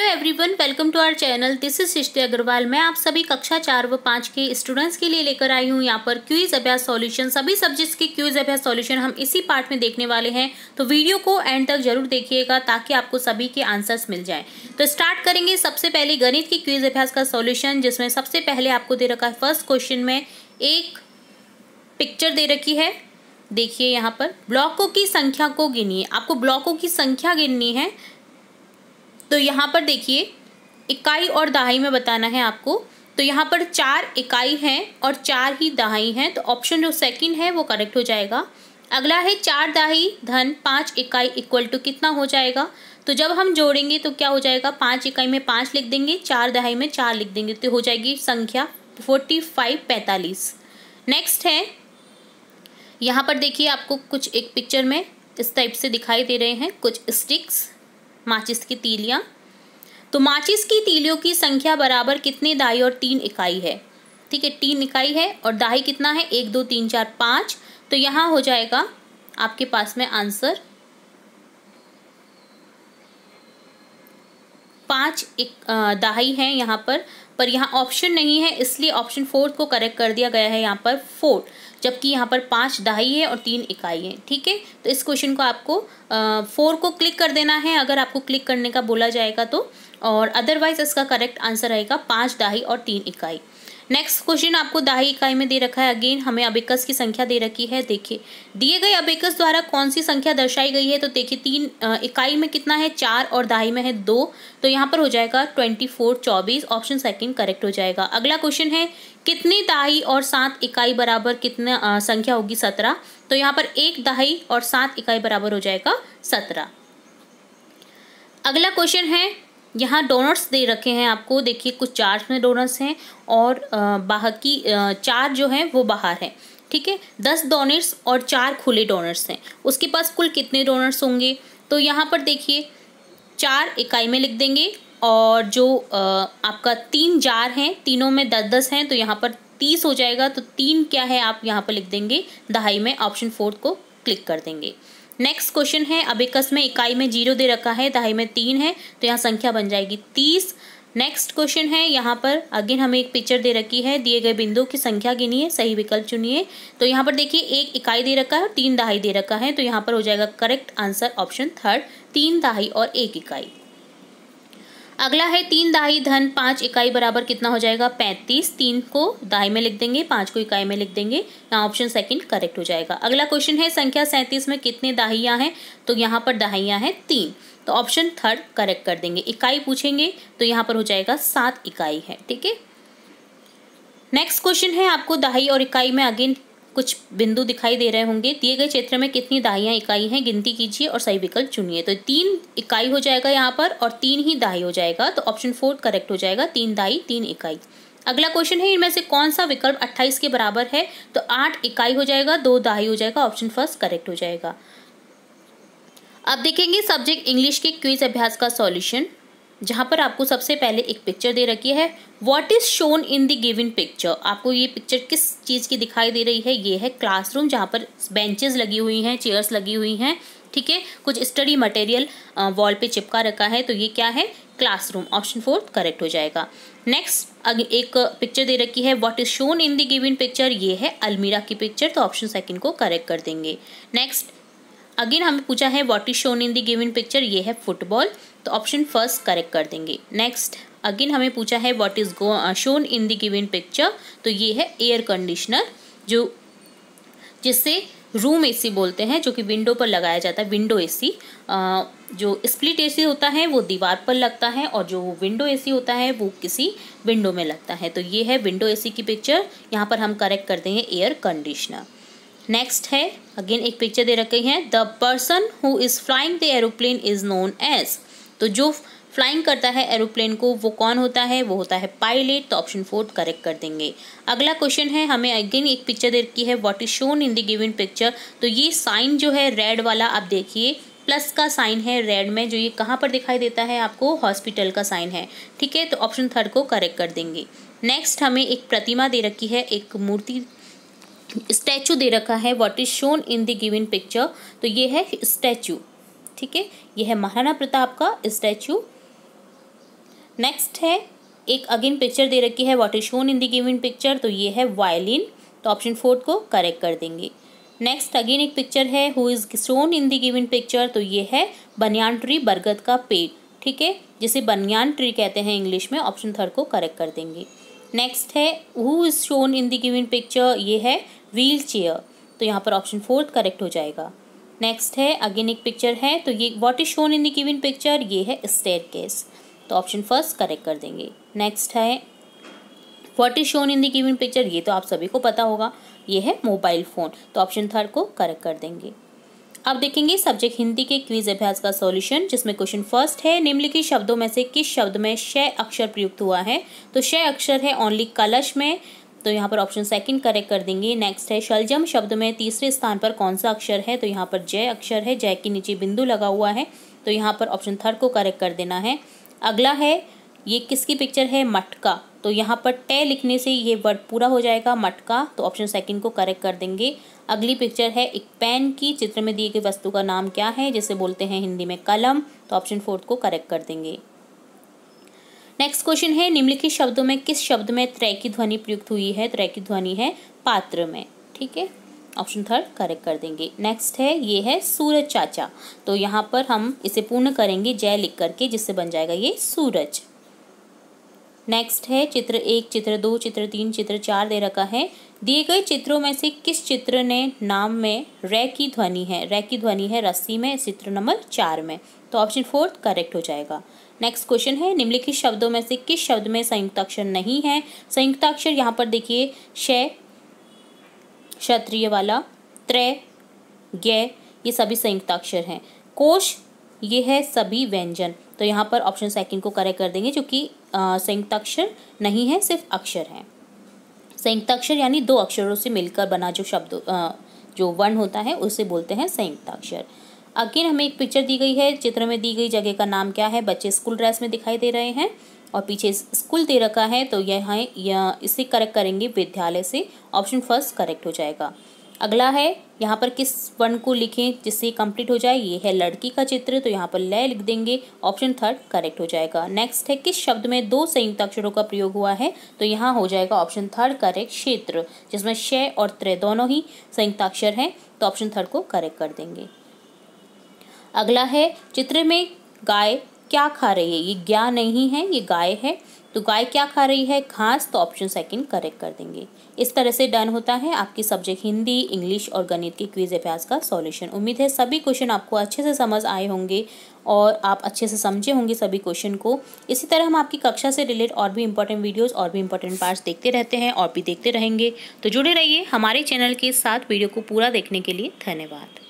hello everyone welcome to our channel this is Srishti Agarwal मैं आप सभी कक्षा चार व पाँच के स्टूडेंट्स के लिए लेकर आई हूँ यहाँ पर क्यूज अभ्यास सॉल्यूशन सभी सब्जेक्ट्स के क्यूज अभ्यास सॉल्यूशन हम इसी पार्ट में देखने वाले हैं तो वीडियो को एंड तक जरूर देखिएगा ताकि आपको सभी के आंसर्स मिल जाए तो स्टार्ट करेंगे सबसे पहले गणित की क्यूज अभ्यास का सोल्यूशन जिसमें सबसे पहले आपको दे रखा है फर्स्ट क्वेश्चन में एक पिक्चर दे रखी है देखिए यहाँ पर ब्लॉकों की संख्या को गिनिए आपको ब्लॉकों की संख्या गिननी है तो यहाँ पर देखिए इकाई और दहाई में बताना है आपको तो यहाँ पर चार इकाई हैं और चार ही दहाई हैं तो ऑप्शन जो सेकंड है वो करेक्ट हो जाएगा अगला है चार दहाई धन पाँच इकाई इक्वल टू कितना हो जाएगा तो जब हम जोड़ेंगे तो क्या हो जाएगा पाँच इकाई में पाँच लिख देंगे चार दहाई में चार लिख देंगे तो हो जाएगी संख्या फोर्टी फाइव पैंतालीस नेक्स्ट है यहाँ पर देखिए आपको कुछ एक पिक्चर में इस टाइप से दिखाई दे रहे हैं कुछ स्टिक्स माचिस की तीलियाँ तो माचिस की तीलियों की संख्या बराबर कितने दाई और तीन इकाई है ठीक है तीन इकाई है और दाई कितना है एक दो तीन चार पाँच तो यहाँ हो जाएगा आपके पास में आंसर पाँच एक दहाई हैं यहाँ पर पर यहाँ ऑप्शन नहीं है इसलिए ऑप्शन फोर्थ को करेक्ट कर दिया गया है यहाँ पर फोर जबकि यहाँ पर पाँच दहाई है और तीन इकाई है ठीक है तो इस क्वेश्चन को आपको फोर को क्लिक कर देना है अगर आपको क्लिक करने का बोला जाएगा तो और अदरवाइज इसका करेक्ट आंसर रहेगा पाँच दहाई और तीन इकाई नेक्स्ट क्वेश्चन आपको दाही इकाई में दे रखा है अगेन हमें अबेकस की संख्या दे रखी है देखिए दिए गए अबेकस द्वारा कौन सी संख्या दर्शाई गई है तो देखिए तीन इकाई में कितना है चार और दाही में है दो तो यहाँ पर हो जाएगा ट्वेंटी फोर चौबीस ऑप्शन सेकेंड करेक्ट हो जाएगा अगला क्वेश्चन है कितनी दाही और सात इकाई बराबर कितना संख्या होगी सत्रह तो यहाँ पर एक दाही और सात इकाई बराबर हो जाएगा सत्रह अगला क्वेश्चन है यहाँ डोनट्स दे रखे हैं आपको देखिए कुछ चार्ज में डोनट्स हैं और बाहर की चार जो हैं वो बाहर हैं ठीक है दस डोनट्स और चार खुले डोनट्स हैं उसके पास कुल कितने डोनट्स होंगे तो यहाँ पर देखिए चार इकाई में लिख देंगे और जो आपका तीन जार हैं तीनों में दस दस हैं तो यहाँ पर तीस हो जाएगा तो तीन क्या है आप यहाँ पर लिख देंगे दहाई में ऑप्शन फोर्थ को क्लिक कर देंगे नेक्स्ट क्वेश्चन है अबिकस में इकाई में जीरो दे रखा है दहाई में तीन है तो यहाँ संख्या बन जाएगी तीस नेक्स्ट क्वेश्चन है यहाँ पर अगेन हमें एक पिक्चर दे रखी है दिए गए बिंदुओं की संख्या गिनिए सही विकल्प चुनिए तो यहाँ पर देखिए एक इकाई दे रखा है और तीन दहाई दे रखा है तो यहाँ पर हो जाएगा करेक्ट आंसर ऑप्शन थर्ड तीन दहाई और एक इकाई अगला है तीन दाही धन पाँच इकाई बराबर कितना हो जाएगा पैंतीस तीन को दहाई में लिख देंगे पाँच को इकाई में लिख देंगे यहाँ ऑप्शन सेकंड करेक्ट हो जाएगा अगला क्वेश्चन है संख्या सैंतीस में कितने दाहियाँ हैं तो यहाँ पर दहाइयाँ हैं तीन तो ऑप्शन थर्ड करेक्ट कर देंगे इकाई पूछेंगे तो यहाँ पर हो जाएगा सात इकाई है ठीक है नेक्स्ट क्वेश्चन है आपको दहाई और इकाई में अगेन कुछ बिंदु दिखाई दे रहे होंगे दिए गए क्षेत्र में कितनी दाहियां इकाई हैं गिनती कीजिए और सही विकल्प चुनिए तो तीन इकाई हो जाएगा यहाँ पर और तीन ही दाही हो जाएगा तो ऑप्शन फोर करेक्ट हो जाएगा तीन दाई तीन इकाई अगला क्वेश्चन है इनमें से कौन सा विकल्प अट्ठाईस के बराबर है तो आठ इकाई हो जाएगा दो दाही हो जाएगा ऑप्शन फर्स्ट करेक्ट हो जाएगा अब देखेंगे सब्जेक्ट इंग्लिश के क्विज अभ्यास का सॉल्यूशन जहाँ पर आपको सबसे पहले एक पिक्चर दे रखी है what is shown in the given picture आपको ये पिक्चर किस चीज़ की दिखाई दे रही है ये है क्लासरूम जहाँ पर बेंचेस लगी हुई हैं चेयर्स लगी हुई हैं ठीक है कुछ स्टडी मटेरियल वॉल पे चिपका रखा है तो ये क्या है क्लासरूम ऑप्शन फोर करेक्ट हो जाएगा नेक्स्ट एक पिक्चर दे रखी है what is shown in the given picture ये है अलमीरा की पिक्चर तो ऑप्शन सेकेंड को करेक्ट कर देंगे नेक्स्ट तो अगेन हमें पूछा है what is shown in the given picture ये है फुटबॉल तो ऑप्शन फर्स्ट करेक्ट कर देंगे नेक्स्ट अगेन हमें पूछा है what is go shown in the given picture तो ये है एयर कंडीशनर जो जिससे रूम एसी बोलते हैं जो कि विंडो पर लगाया जाता है विंडो एसी uh, जो स्प्लिट एसी होता है वो दीवार पर लगता है और जो विंडो एसी होता है वो किसी विंडो में लगता है तो ये है विंडो एसी की पिक्चर यहाँ पर हम करेक्ट कर देंगे एयर कंडीशनर नेक्स्ट है अगेन एक पिक्चर दे रखी है the person who is flying the aeroplane is known as तो जो फ्लाइंग करता है एरोप्लेन को वो कौन होता है वो होता है पायलट तो ऑप्शन फोर करेक्ट कर देंगे अगला क्वेश्चन है हमें अगेन एक पिक्चर दे रखी है what is shown in the given picture तो ये साइन जो है रेड वाला आप देखिए प्लस का साइन है रेड में जो ये कहाँ पर दिखाई देता है आपको हॉस्पिटल का साइन है ठीक है तो ऑप्शन थर्ड को करेक्ट कर देंगे नेक्स्ट हमें एक प्रतिमा दे रखी है एक मूर्ति स्टैचू दे रखा है what is shown in the given picture तो ये है स्टैचू ठीक है ये है महाराणा प्रताप का स्टैचू नेक्स्ट है एक अगेन पिक्चर दे रखी है what is shown in the given picture तो ये है वायलिन तो ऑप्शन फोर्थ को करेक्ट कर देंगे नेक्स्ट अगेन एक पिक्चर है who is shown in the given picture तो ये है बनियान ट्री बरगद का पेड़ ठीक है जिसे बनियान ट्री कहते हैं इंग्लिश में ऑप्शन थर्ड को करेक्ट कर देंगे नेक्स्ट है who is shown in the given picture ये है व्हील चेयर तो यहाँ पर ऑप्शन फोर्थ करेक्ट हो जाएगा नेक्स्ट है अगेन एक पिक्चर है तो ये what is shown in the given picture ये है स्टेयर तो ऑप्शन फर्स्ट करेक्ट कर देंगे नेक्स्ट है what is shown in the given picture ये तो आप सभी को पता होगा ये है मोबाइल फ़ोन तो ऑप्शन थर्ड को करेक्ट कर देंगे अब देखेंगे सब्जेक्ट हिंदी के क्विज अभ्यास का सॉल्यूशन जिसमें क्वेश्चन फर्स्ट है निम्नलिखित शब्दों में से किस शब्द में शय अक्षर प्रयुक्त हुआ है तो शय अक्षर है ओनली कलश में तो यहाँ पर ऑप्शन सेकंड करेक्ट कर देंगे नेक्स्ट है शलजम शब्द में तीसरे स्थान पर कौन सा अक्षर है तो यहाँ पर जय अक्षर है जय के नीचे बिंदु लगा हुआ है तो यहाँ पर ऑप्शन थर्ड को करेक्ट कर देना है अगला है ये किसकी पिक्चर है मटका तो यहाँ पर टे लिखने से ये वर्ड पूरा हो जाएगा मटका तो ऑप्शन सेकंड को करेक्ट कर देंगे अगली पिक्चर है एक पेन की चित्र में दिए गई वस्तु का नाम क्या है जिसे बोलते हैं हिंदी में कलम तो ऑप्शन फोर्थ को करेक्ट कर देंगे नेक्स्ट क्वेश्चन है निम्नलिखित शब्दों में किस शब्द में त्रय की ध्वनि प्रयुक्त हुई है त्रय की ध्वनि है पात्र में ठीक है ऑप्शन थर्ड करेक्ट कर देंगे नेक्स्ट है ये है सूरज चाचा तो यहाँ पर हम इसे पूर्ण करेंगे जय लिख करके जिससे बन जाएगा ये सूरज नेक्स्ट है चित्र एक चित्र दो चित्र तीन चित्र चार दे रखा है दिए गए चित्रों में से किस चित्र ने नाम में रे की ध्वनि है रे की ध्वनि है रस्सी में चित्र नंबर चार में तो ऑप्शन फोर्थ करेक्ट हो जाएगा नेक्स्ट क्वेश्चन है निम्नलिखित शब्दों में से किस शब्द में संयुक्ताक्षर नहीं है संयुक्ताक्षर यहाँ पर देखिए शय क्षत्रिय वाला त्रय गय ये सभी संयुक्ताक्षर हैं कोश ये है सभी व्यंजन तो यहाँ पर ऑप्शन सेकंड को करेक्ट कर देंगे जो कि संयुक्ताक्षर नहीं है सिर्फ अक्षर हैं संयुक्ताक्षर यानी दो अक्षरों से मिलकर बना जो शब्द जो वर्ण होता है उसे बोलते हैं संयुक्ताक्षर अगेन हमें एक पिक्चर दी गई है चित्र में दी गई जगह का नाम क्या है बच्चे स्कूल ड्रेस में दिखाई दे रहे हैं और पीछे स्कूल दे रखा है तो यह यह इसे करेक्ट करेंगे विद्यालय से ऑप्शन फर्स्ट करेक्ट हो जाएगा अगला है यहाँ पर किस वर्ण को लिखें जिससे कंप्लीट हो जाए ये है लड़की का चित्र तो यहाँ पर लय लिख देंगे ऑप्शन थर्ड करेक्ट हो जाएगा नेक्स्ट है किस शब्द में दो संयुक्त अक्षरों का प्रयोग हुआ है तो यहाँ हो जाएगा ऑप्शन थर्ड करेक्ट क्षेत्र जिसमें शय और त्रय दोनों ही संयुक्त अक्षर हैं तो ऑप्शन थर्ड को करेक्ट कर देंगे अगला है चित्र में गाय क्या खा रही है ये ग्या नहीं है ये गाय है तो गाय क्या खा रही है घास तो ऑप्शन सेकंड करेक्ट कर देंगे इस तरह से डन होता है आपकी सब्जेक्ट हिंदी इंग्लिश और गणित के क्विज अभ्यास का सॉल्यूशन उम्मीद है सभी क्वेश्चन आपको अच्छे से समझ आए होंगे और आप अच्छे से समझे होंगे सभी क्वेश्चन को इसी तरह हम आपकी कक्षा से रिलेट और भी इंपॉर्टेंट वीडियोज़ और भी इंपॉर्टेंट पार्ट्स देखते रहते हैं और भी देखते रहेंगे तो जुड़े रहिए हमारे चैनल के साथ वीडियो को पूरा देखने के लिए धन्यवाद